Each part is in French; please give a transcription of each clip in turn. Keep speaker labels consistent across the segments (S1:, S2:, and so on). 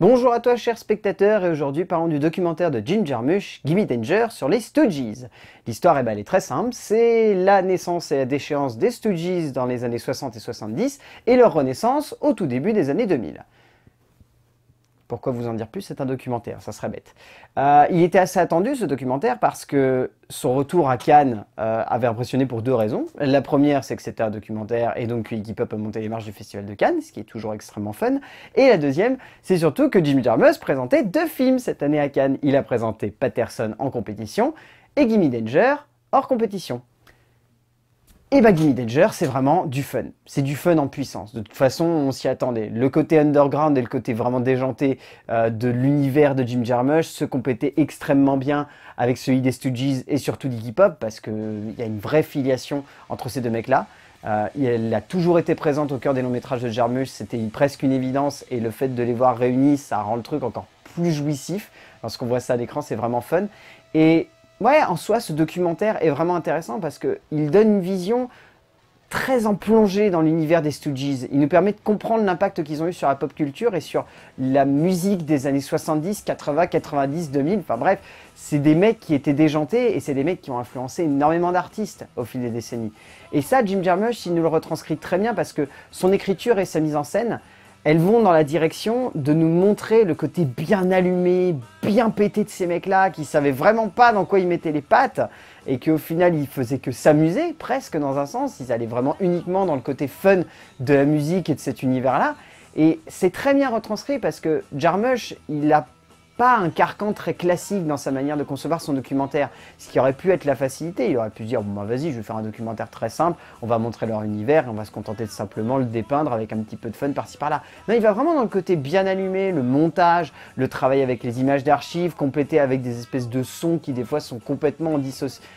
S1: Bonjour à toi chers spectateurs et aujourd'hui parlons du documentaire de Jim Jarmusch, Gimme Danger, sur les Stooges. L'histoire est eh ben, elle est très simple, c'est la naissance et la déchéance des Stooges dans les années 60 et 70 et leur renaissance au tout début des années 2000. Pourquoi vous en dire plus C'est un documentaire, ça serait bête. Euh, il était assez attendu ce documentaire parce que son retour à Cannes euh, avait impressionné pour deux raisons. La première, c'est que c'était un documentaire et donc Iggy Pop a monté les marches du Festival de Cannes, ce qui est toujours extrêmement fun. Et la deuxième, c'est surtout que Jimmy Jarmus présentait deux films cette année à Cannes. Il a présenté Patterson en compétition et Gimme Danger hors compétition. Et bah Danger, c'est vraiment du fun. C'est du fun en puissance. De toute façon, on s'y attendait. Le côté underground et le côté vraiment déjanté euh, de l'univers de Jim Jarmusch se complétaient extrêmement bien avec celui des Stooges et surtout d'Iggy Pop parce qu'il y a une vraie filiation entre ces deux mecs-là. Euh, elle a toujours été présente au cœur des longs métrages de Jarmusch, c'était presque une évidence et le fait de les voir réunis, ça rend le truc encore plus jouissif. Lorsqu'on voit ça à l'écran, c'est vraiment fun. Et ouais, en soi, ce documentaire est vraiment intéressant parce qu'il donne une vision très en plongée dans l'univers des Stooges. Il nous permet de comprendre l'impact qu'ils ont eu sur la pop culture et sur la musique des années 70, 80, 90, 2000. Enfin bref, c'est des mecs qui étaient déjantés et c'est des mecs qui ont influencé énormément d'artistes au fil des décennies. Et ça, Jim Jarmusch, il nous le retranscrit très bien parce que son écriture et sa mise en scène, elles vont dans la direction de nous montrer le côté bien allumé, bien pété de ces mecs-là, qui savaient vraiment pas dans quoi ils mettaient les pattes, et au final ils faisaient que s'amuser, presque dans un sens, ils allaient vraiment uniquement dans le côté fun de la musique et de cet univers-là. Et c'est très bien retranscrit parce que Jarmusch, il a un carcan très classique dans sa manière de concevoir son documentaire. Ce qui aurait pu être la facilité. Il aurait pu dire, bon ben, vas-y, je vais faire un documentaire très simple, on va montrer leur univers on va se contenter de simplement le dépeindre avec un petit peu de fun par-ci par-là. Non, il va vraiment dans le côté bien allumé, le montage, le travail avec les images d'archives, complété avec des espèces de sons qui des fois sont complètement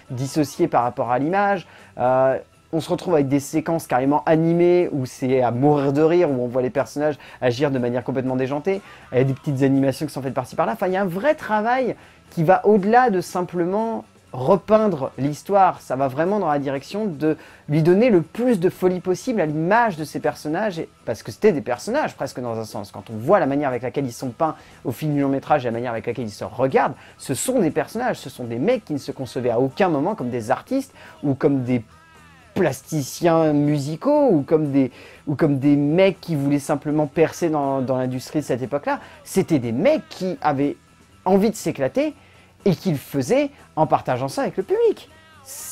S1: dissociés par rapport à l'image. Euh, on se retrouve avec des séquences carrément animées où c'est à mourir de rire, où on voit les personnages agir de manière complètement déjantée. Il des petites animations qui sont faites par par-là. Enfin, il y a un vrai travail qui va au-delà de simplement repeindre l'histoire, ça va vraiment dans la direction de lui donner le plus de folie possible à l'image de ces personnages, parce que c'était des personnages presque dans un sens. Quand on voit la manière avec laquelle ils sont peints au fil du long métrage et la manière avec laquelle ils se regardent, ce sont des personnages, ce sont des mecs qui ne se concevaient à aucun moment comme des artistes ou comme des plasticiens musicaux ou comme des, ou comme des mecs qui voulaient simplement percer dans, dans l'industrie de cette époque-là. C'était des mecs qui avaient envie de s'éclater et qui le faisaient en partageant ça avec le public.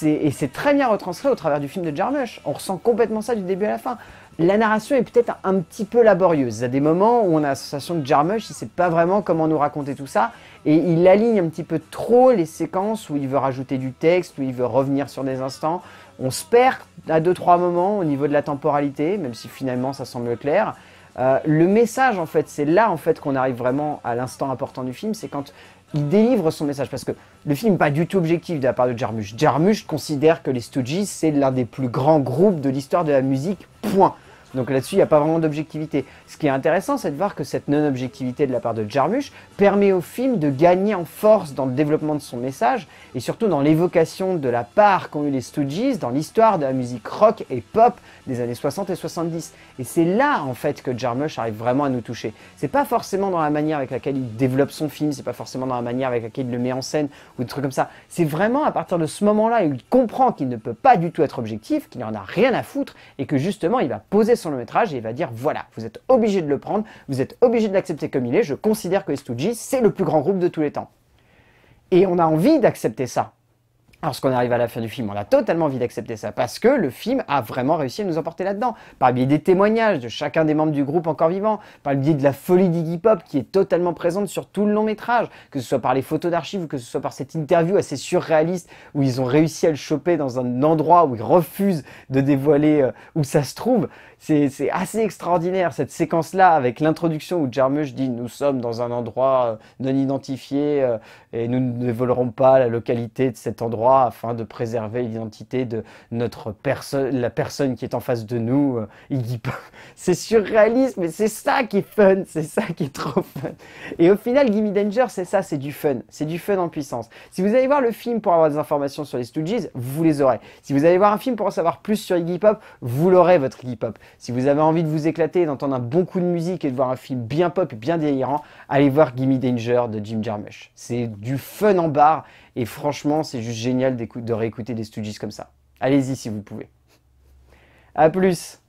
S1: Et c'est très bien retranscrit au travers du film de Jarmusch. On ressent complètement ça du début à la fin. La narration est peut-être un petit peu laborieuse. À des moments où on a la sensation que Jarmusch, il sait pas vraiment comment nous raconter tout ça, et il aligne un petit peu trop les séquences où il veut rajouter du texte, où il veut revenir sur des instants. On se perd à deux trois moments au niveau de la temporalité, même si finalement ça semble clair. Euh, le message, en fait, c'est là en fait qu'on arrive vraiment à l'instant important du film, c'est quand il délivre son message parce que le film n'est pas du tout objectif de la part de Jarmusch. Jarmusch considère que les Stooges c'est l'un des plus grands groupes de l'histoire de la musique. Point. Donc là-dessus, il n'y a pas vraiment d'objectivité. Ce qui est intéressant, c'est de voir que cette non-objectivité de la part de Jarmusch permet au film de gagner en force dans le développement de son message et surtout dans l'évocation de la part qu'ont eu les Stooges dans l'histoire de la musique rock et pop des années 60 et 70. Et c'est là, en fait, que Jarmusch arrive vraiment à nous toucher. C'est pas forcément dans la manière avec laquelle il développe son film, c'est pas forcément dans la manière avec laquelle il le met en scène ou des trucs comme ça. C'est vraiment à partir de ce moment-là il comprend qu'il ne peut pas du tout être objectif, qu'il n'en a rien à foutre et que justement, il va poser sur métrage et il va dire voilà, vous êtes obligé de le prendre, vous êtes obligé de l'accepter comme il est, je considère que Estuji, c'est le plus grand groupe de tous les temps. Et on a envie d'accepter ça. Alors, Lorsqu'on arrive à la fin du film, on a totalement envie d'accepter ça parce que le film a vraiment réussi à nous emporter là-dedans. Par le biais des témoignages de chacun des membres du groupe encore vivant, par le biais de la folie d'Iggy Pop qui est totalement présente sur tout le long métrage, que ce soit par les photos d'archives ou que ce soit par cette interview assez surréaliste où ils ont réussi à le choper dans un endroit où ils refusent de dévoiler euh, où ça se trouve. C'est assez extraordinaire cette séquence-là avec l'introduction où Jarmusch dit nous sommes dans un endroit euh, non identifié euh, et nous ne dévoilerons pas la localité de cet endroit afin de préserver l'identité de notre personne, la personne qui est en face de nous. Euh, Iggy Pop. c'est surréaliste, mais c'est ça qui est fun, c'est ça qui est trop fun. Et au final, Gimme Danger, c'est ça, c'est du fun, c'est du fun en puissance. Si vous allez voir le film pour avoir des informations sur les Stooges, vous les aurez. Si vous allez voir un film pour en savoir plus sur Iggy Pop, vous l'aurez votre Iggy Pop. Si vous avez envie de vous éclater, d'entendre un bon coup de musique et de voir un film bien pop, bien délirant, allez voir Gimme Danger de Jim Jarmusch. C'est du fun en barre et franchement, c'est juste génial d'écouter de réécouter des studios comme ça. Allez-y si vous pouvez. A plus